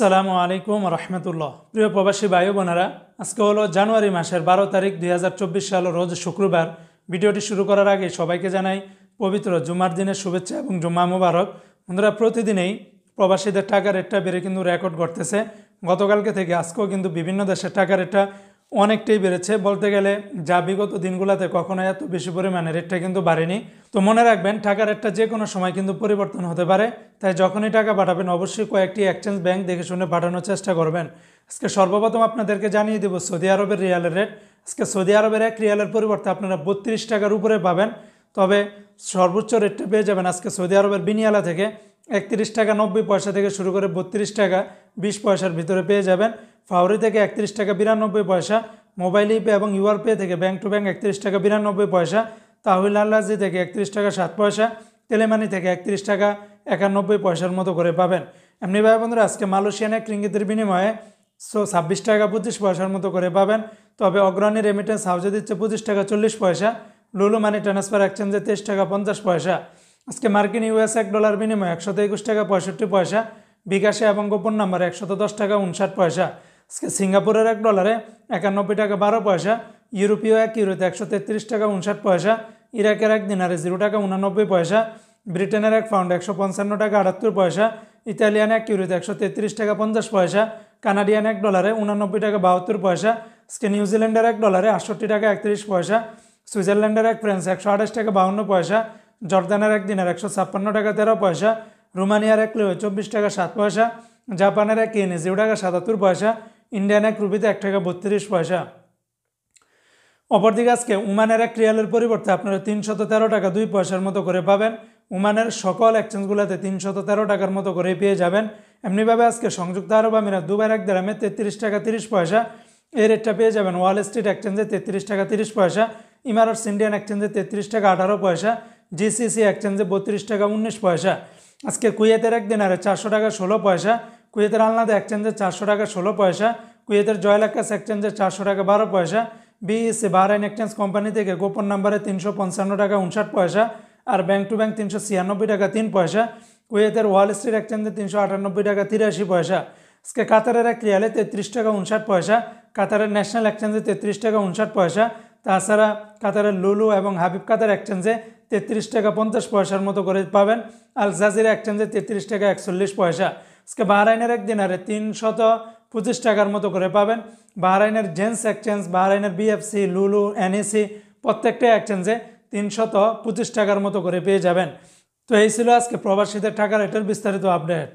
সালামু আলাইকুম রহমতুল্লাহ প্রিয় প্রবাসী ভাই বোনেরা আজকে হলো জানুয়ারি মাসের বারো তারিখ দুই সাল রোজ শুক্রবার ভিডিওটি শুরু করার আগে সবাইকে জানাই পবিত্র জুমার দিনের শুভেচ্ছা এবং জুম্মা মুবারক বন্ধুরা প্রতিদিনেই প্রবাসীদের টাকা রেটটা বেড়ে কিন্তু রেকর্ড করতেছে গতকালকে থেকে আজকেও কিন্তু বিভিন্ন দেশের টাকা রেটটা অনেকটাই বেড়েছে বলতে গেলে যা বিগত দিনগুলোতে কখনো এত বেশি পরিমাণে রেটটা কিন্তু বাড়েনি তো মনে রাখবেন টাকার রেটটা যে কোনো সময় কিন্তু পরিবর্তন হতে পারে তাই যখনই টাকা পাঠাবেন অবশ্যই কয়েকটি এক্সচেঞ্জ ব্যাংক দেখে শুনে পাঠানোর চেষ্টা করবেন আজকে সর্বপ্রথম আপনাদেরকে জানিয়ে দেব সৌদি আরবের রিয়ালের রেট আজকে সৌদি আরবের এক রিয়ালের পরিবর্তে আপনারা বত্রিশ টাকার উপরে পাবেন তবে সর্বোচ্চ রেটটা পেয়ে যাবেন আজকে সৌদি আরবের বিনিয়ালা থেকে একত্রিশ টাকা নব্বই পয়সা থেকে শুরু করে বত্রিশ টাকা বিশ পয়সার ভিতরে পেয়ে যাবেন ফাউরি থেকে একত্রিশ টাকা বিরানব্বই পয়সা মোবাইল ইপে এবং ইউআর পে থেকে ব্যাঙ্ক টু ব্যাঙ্ক একত্রিশ টাকা বিরানব্বই পয়সা তাহিল আল্লাজি থেকে একত্রিশ টাকা সাত পয়সা তেলেমানি থেকে একত্রিশ টাকা একানব্বই পয়সার মতো করে পাবেন ভাই বন্ধুরা আজকে মালয়েশিয়ান এক রিঙ্গিতের বিনিময়ে সো ছাব্বিশ টাকা পঁচিশ পয়সার মতো করে পাবেন তবে অগ্রণী রেমিটেন্স হাউজে দিচ্ছে পঁচিশ টাকা চল্লিশ পয়সা লুলু মানি ট্রান্সফার এক্সচেঞ্জে তেইশ টাকা পঞ্চাশ পয়সা আজকে মার্কিন ইউএস এক ডলার বিনিময়ে একশত একুশ টাকা পঁয়ষট্টি পয়সা বিকাশে এবং গোপন নাম্বার একশত দশ টাকা উনষাট পয়সা আজকে সিঙ্গাপুরের এক ডলারে একানব্বই টাকা বারো পয়সা ইউরোপীয় এক ইউরোতে একশো তেত্রিশ টাকা উনষাট পয়সা ইরাকের এক দিনারে জিরো টাকা উনানব্বই পয়সা ব্রিটেনের এক পাউন্ড একশো পঞ্চান্ন টাকা আটাত্তর পয়সা ইতালিয়ান এক ইউরোতে একশো তেত্রিশ টাকা পঞ্চাশ পয়সা কানাডিয়ান এক ডলারে উনানব্বই টাকা বাহাত্তর পয়সা আজকে নিউজিল্যান্ডের এক ডলারে আটষট্টি টাকা একত্রিশ পয়সা সুইজারল্যান্ডের এক ফ্রেন্স একশো আঠাশ টাকা বাহান্ন পয়সা জর্দানের এক দিনের একশো ছাপ্পান্ন টাকা তেরো পয়সা রোমানিয়ার এক লিও চব্বিশ টাকা সাত পয়সা জাপানের এক ইয়েনে জিরো টাকা সাতাত্তর পয়সা ইন্ডিয়ান এক রুপিতে এক টাকা বত্রিশ পয়সা অপরদিকে আজকে উমানের এক রিয়ালের পরিবর্তে আপনারা তিনশত তেরো টাকা দুই পয়সার মতো করে পাবেন উমানের সকল এক্সচেঞ্জগুলোতে তিনশত তেরো টাকার মতো করে পেয়ে যাবেন এমনিভাবে আজকে সংযুক্ত আরব আমিরা দুবার এক দেড়ামে তেত্রিশ টাকা তিরিশ পয়সা এই রেটটা পেয়ে যাবেন ওয়াল স্ট্রিট এক্সচেঞ্জে তেত্রিশ টাকা তিরিশ পয়সা ইমারটস ইন্ডিয়ান এক্সচেঞ্জে তেত্রিশ টাকা আঠারো পয়সা জিসিসি একচেঞ্জে বত্রিশ টাকা উনিশ পয়সা আজকে কুয়েতের একদিন আরে চারশো টাকা ষোলো পয়সা কুয়েতের আলনাতে একচেঞ্জে চারশো টাকা ষোলো পয়সা কুয়েতের জয়লাকাস একচেঞ্জে চারশো টাকা বারো পয়সা বিএসসি বাহরাইন এক্সচেঞ্জ কোম্পানি থেকে গোপন নাম্বারে তিনশো পঞ্চান্ন টাকা উনষাট পয়সা আর ব্যাংক টু ব্যাংক তিনশো ছিয়ানব্বই টাকা তিন পয়সা কুয়েতের ওয়াল স্ট্রিট একচেঞ্জে তিনশো আটানব্বই টাকা তিরাশি পয়সা আজকে কাতারের এক রিয়ালে তেত্রিশ টাকা উনষাট পয়সা কাতারের ন্যাশনাল একচেঞ্জে তেত্রিশ টাকা উনষাট পয়সা তাছাড়া কাতারের লুলু এবং হাবিব কাতার একচেঞ্জে তেত্রিশ টাকা পঞ্চাশ পয়সার মতো করে পাবেন আল জাজিরা এক্সচেঞ্জে তেত্রিশ টাকা একচল্লিশ পয়সা আজকে বাহরাইনের একদিন আরে তিনশত পঁচিশ টাকার মতো করে পাবেন বাহরাইনের জেন্স এক্সচেঞ্জ বাহরাইনের বিএফসি লুলু এনএসি প্রত্যেকটা এক্সচেঞ্জে তিনশত পঁচিশ টাকার মতো করে পেয়ে যাবেন তো এই ছিল আজকে প্রবাসীদের টাকার এটার বিস্তারিত আপডেট